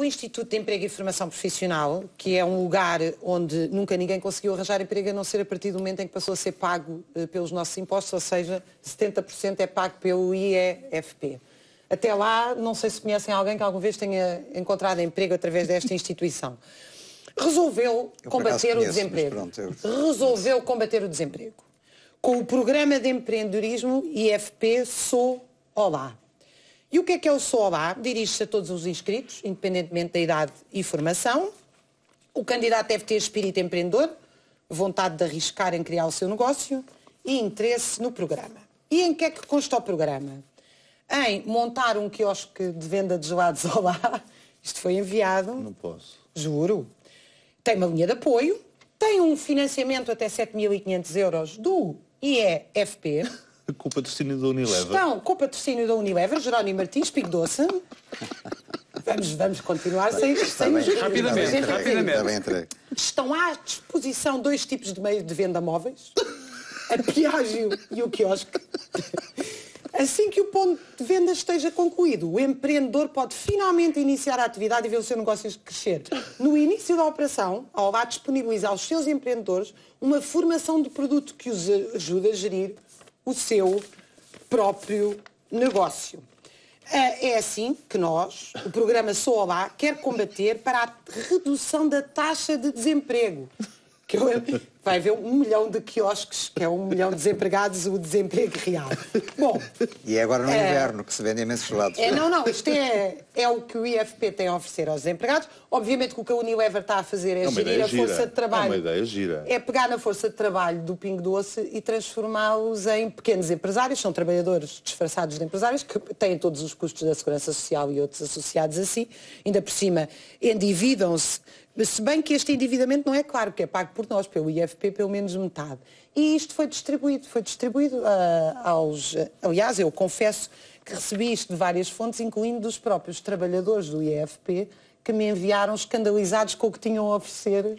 o Instituto de Emprego e Formação Profissional, que é um lugar onde nunca ninguém conseguiu arranjar emprego, a não ser a partir do momento em que passou a ser pago eh, pelos nossos impostos, ou seja, 70% é pago pelo IEFP. Até lá, não sei se conhecem alguém que alguma vez tenha encontrado emprego através desta instituição. Resolveu eu combater conheço, o desemprego. Pronto, eu... Resolveu combater o desemprego. Com o programa de empreendedorismo IFP Sou Olá. E o que é que é o SOABA? Dirige-se a todos os inscritos, independentemente da idade e formação. O candidato deve ter espírito empreendedor, vontade de arriscar em criar o seu negócio e interesse no programa. E em que é que consta o programa? Em montar um quiosque de venda de gelados ao lá. Isto foi enviado. Não posso. Juro. Tem uma linha de apoio. Tem um financiamento até 7.500 euros do IEFP com o patrocínio da Unilever. Estão com o patrocínio da Unilever, Jerónimo Martins, Pigdoce, Doce. Vamos, vamos continuar sem, sem bem, rapidamente, rapidamente. Estão à disposição dois tipos de meio de venda móveis, a piágio e o quiosque. Assim que o ponto de venda esteja concluído, o empreendedor pode finalmente iniciar a atividade e ver o seu negócio crescer. No início da operação, a OVA disponibiliza aos seus empreendedores uma formação de produto que os ajuda a gerir o seu próprio negócio. É, é assim que nós, o programa Soabá, quer combater para a redução da taxa de desemprego, que eu, é vai haver um milhão de quiosques, que é um milhão de desempregados, o desemprego real. Bom. E é agora no é, inverno que se vendem imensos gelados. É, não, não, isto é, é o que o IFP tem a oferecer aos desempregados. Obviamente que o que a Unilever está a fazer é, é gerir a força de trabalho. É uma ideia gira. É pegar na força de trabalho do Pingo Doce e transformá-los em pequenos empresários, são trabalhadores disfarçados de empresários, que têm todos os custos da segurança social e outros associados a si. Ainda por cima, endividam-se se bem que este endividamento não é claro, porque é pago por nós, pelo IFP FP pelo menos metade. E isto foi distribuído, foi distribuído uh, aos... Uh, aliás, eu confesso que recebi isto de várias fontes, incluindo dos próprios trabalhadores do IFP, que me enviaram escandalizados com o que tinham a oferecer